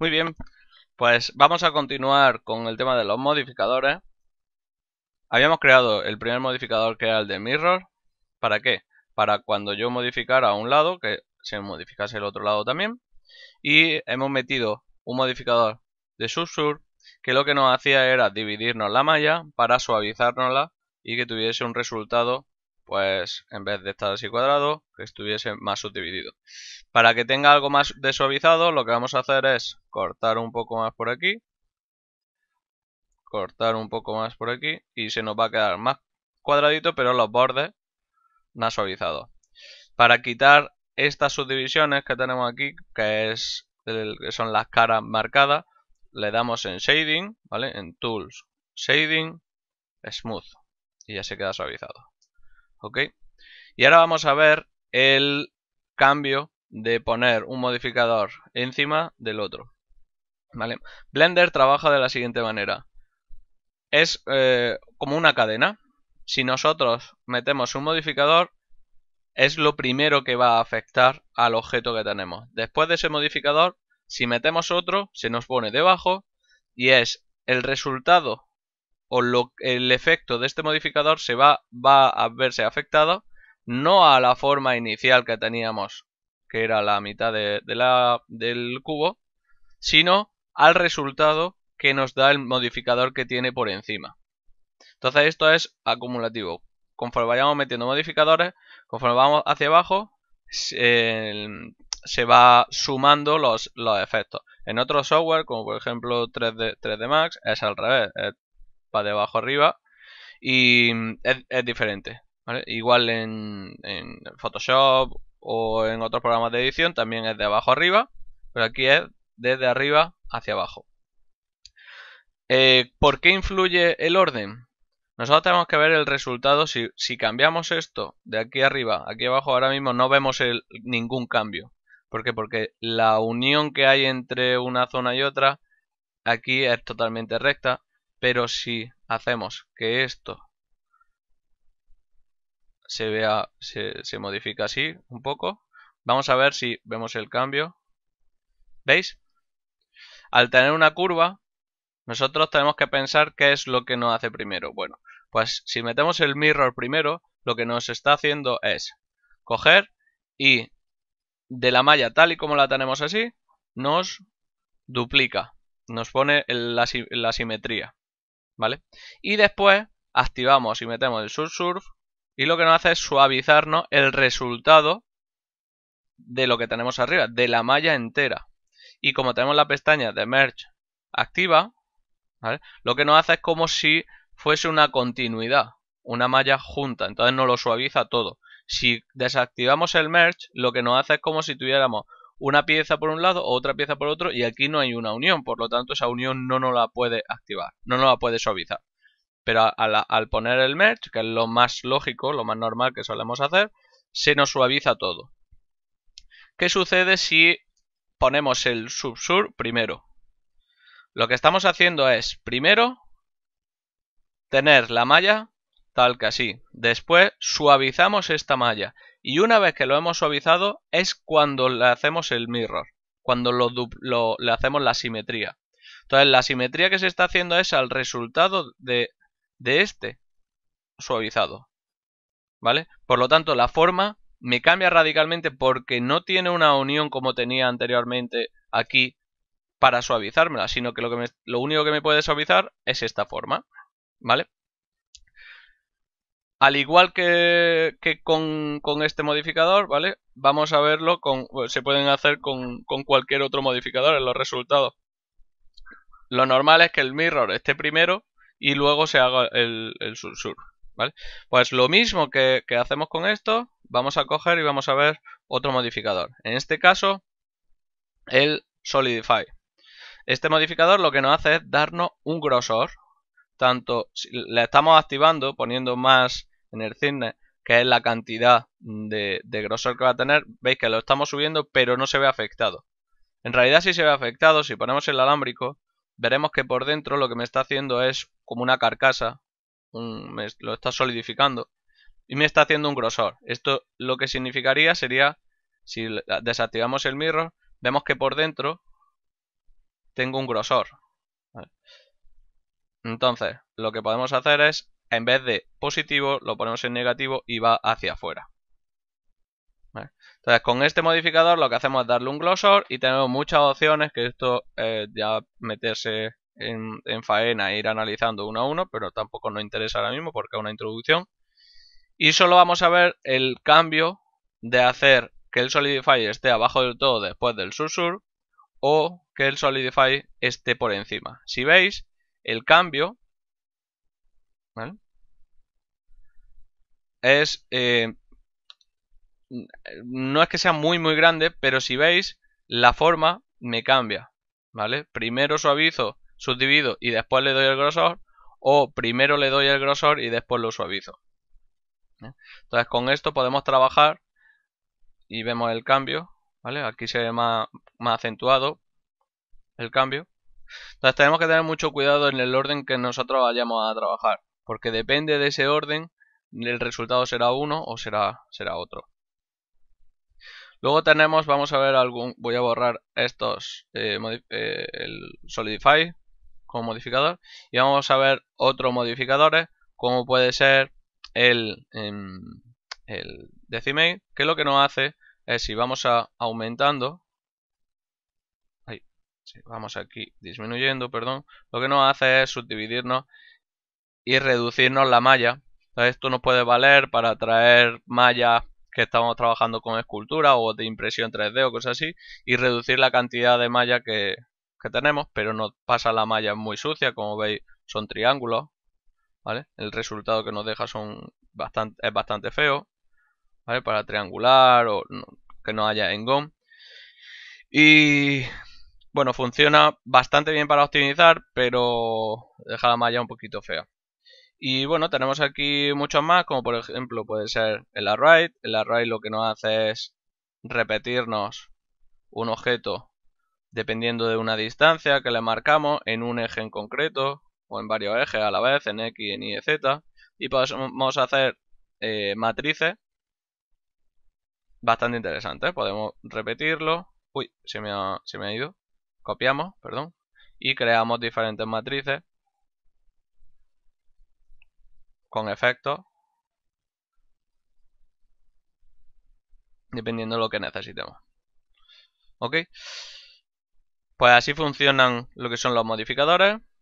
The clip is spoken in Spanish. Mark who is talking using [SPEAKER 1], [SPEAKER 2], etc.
[SPEAKER 1] Muy bien, pues vamos a continuar con el tema de los modificadores. Habíamos creado el primer modificador que era el de mirror. ¿Para qué? Para cuando yo modificara un lado, que se modificase el otro lado también. Y hemos metido un modificador de subsur que lo que nos hacía era dividirnos la malla para suavizárnosla y que tuviese un resultado pues en vez de estar así cuadrado, que estuviese más subdividido. Para que tenga algo más de suavizado, lo que vamos a hacer es cortar un poco más por aquí, cortar un poco más por aquí, y se nos va a quedar más cuadradito, pero los bordes más suavizados. Para quitar estas subdivisiones que tenemos aquí, que, es que son las caras marcadas, le damos en Shading, ¿vale? En Tools, Shading, Smooth, y ya se queda suavizado. Y ahora vamos a ver el cambio de poner un modificador encima del otro. Blender trabaja de la siguiente manera. Es eh, como una cadena. Si nosotros metemos un modificador, es lo primero que va a afectar al objeto que tenemos. Después de ese modificador, si metemos otro, se nos pone debajo y es el resultado o lo, el efecto de este modificador se va, va a verse afectado no a la forma inicial que teníamos, que era la mitad de, la, del cubo, sino al resultado que nos da el modificador que tiene por encima. Entonces esto es acumulativo. Conforme vayamos metiendo modificadores, conforme vamos hacia abajo, se, se va sumando los, los, efectos. En otros software, como por ejemplo 3D, Max, es al revés de abajo arriba y mm, es, diferente. Igual en, Photoshop o en otros programas de edición también es de abajo arriba, pero aquí es desde arriba hacia abajo. Eh, ¿Por qué influye el orden? Nosotros tenemos que ver el resultado. Si, si, cambiamos esto de aquí arriba, aquí abajo, ahora mismo no vemos el, ningún cambio. ¿Por Porque la unión que hay entre una zona y otra aquí es totalmente recta. Pero si hacemos que esto se vea, se, modifica así un poco, vamos a ver si vemos el cambio. ¿Veis? Al tener una curva, nosotros tenemos que pensar qué es lo que nos hace primero. Bueno, pues si metemos el mirror primero, lo que nos está haciendo es coger y de la malla tal y como la tenemos así, nos duplica, nos pone la simetría. ¿vale? Y después activamos y metemos el surf y lo que nos hace es suavizarnos el resultado de lo que tenemos arriba, de la malla entera. Y como tenemos la pestaña de merge activa, ¿vale? lo que nos hace es como si fuese una continuidad, una malla junta, entonces nos lo suaviza todo. Si desactivamos el merge, lo que nos hace es como si tuviéramos una pieza por un lado, otra pieza por otro, y aquí no hay una unión, por lo tanto esa unión no nos la puede activar, no la puede suavizar. Pero al, al poner el merge, que es lo más lógico, lo más normal que solemos hacer, se nos suaviza todo. ¿Qué sucede si ponemos el subsur primero? Lo que estamos haciendo es, primero, tener la malla tal que así. Después suavizamos esta malla y una vez que lo hemos suavizado es cuando le hacemos el mirror, cuando le hacemos la simetría. Entonces la simetría que se está haciendo es al resultado de, de este suavizado. ¿Vale? Por lo tanto la forma me cambia radicalmente porque no tiene una unión como tenía anteriormente aquí para suavizármela, sino que lo único que me puede suavizar es esta forma. ¿Vale? Al igual que, con, este modificador, ¿vale? Vamos a verlo con... Pues, se pueden hacer con, cualquier otro modificador en los resultados. Lo normal es que el mirror esté primero y luego se haga el, sur-sur. ¿vale? Pues lo mismo que, hacemos con esto, vamos a coger y vamos a ver otro modificador. En este caso, el Solidify. Este modificador lo que nos hace es darnos un grosor. Tanto si estamos activando, poniendo más en el cisne, que es la cantidad de, grosor que va a tener, veis que lo estamos subiendo, pero no se ve afectado. En realidad si se ve afectado, si ponemos el alámbrico, veremos que por dentro lo que me está haciendo es como una carcasa, lo está solidificando y me está haciendo un grosor. Esto lo que significaría sería, si desactivamos el mirror, vemos que por dentro tengo un grosor. Entonces, lo que podemos hacer es en vez de positivo lo ponemos en negativo y va hacia afuera. Entonces con este modificador lo que hacemos es darle un Glossor. y tenemos muchas opciones que esto ya meterse en, faena e ir analizando uno a uno, pero tampoco nos interesa ahora mismo porque es una introducción. Y solo vamos a ver el cambio de hacer que el Solidify esté abajo del todo después del Sur-Sur. o que el Solidify esté por encima. Si veis, el cambio es... Eh, no es que sea muy muy grande, pero si veis, la forma me cambia, ¿vale? Primero suavizo, subdivido y después le doy el grosor, o primero le doy el grosor y después lo suavizo. ¿eh? Entonces con esto podemos trabajar y vemos el cambio, ¿vale? Aquí se ve más, más acentuado el cambio. Entonces tenemos que tener mucho cuidado en el orden que nosotros vayamos a trabajar, porque depende de ese orden el resultado será uno o será, será otro. Luego tenemos, vamos a ver algún, voy a borrar estos, eh, eh, el Solidify como modificador y vamos a ver otros modificadores eh, como puede ser el, em, el Decimate que lo que nos hace es si vamos a aumentando, vamos aquí disminuyendo, perdón, lo que nos hace es subdividirnos y reducirnos la malla esto nos puede valer para traer mallas que estamos trabajando con escultura o de impresión 3D o cosas así y reducir la cantidad de malla que, tenemos, pero nos pasa la malla muy sucia, como veis son triángulos, El resultado que nos deja es bastante feo, Para triangular o que no haya engón. Y bueno, funciona bastante bien para optimizar, pero deja la malla un poquito fea. Y bueno, tenemos aquí muchos más, como por ejemplo puede ser el array. El array lo que nos hace es repetirnos un objeto dependiendo de una distancia que le marcamos en un eje en concreto o en varios ejes a la vez, en X, en Y, Z. Y podemos hacer eh, matrices bastante interesantes. Podemos repetirlo. Uy, se se me ha ido. Copiamos, perdón. Y creamos diferentes matrices con efecto Dependiendo de lo que necesitemos. ¿Ok? Pues así funcionan lo que son los modificadores.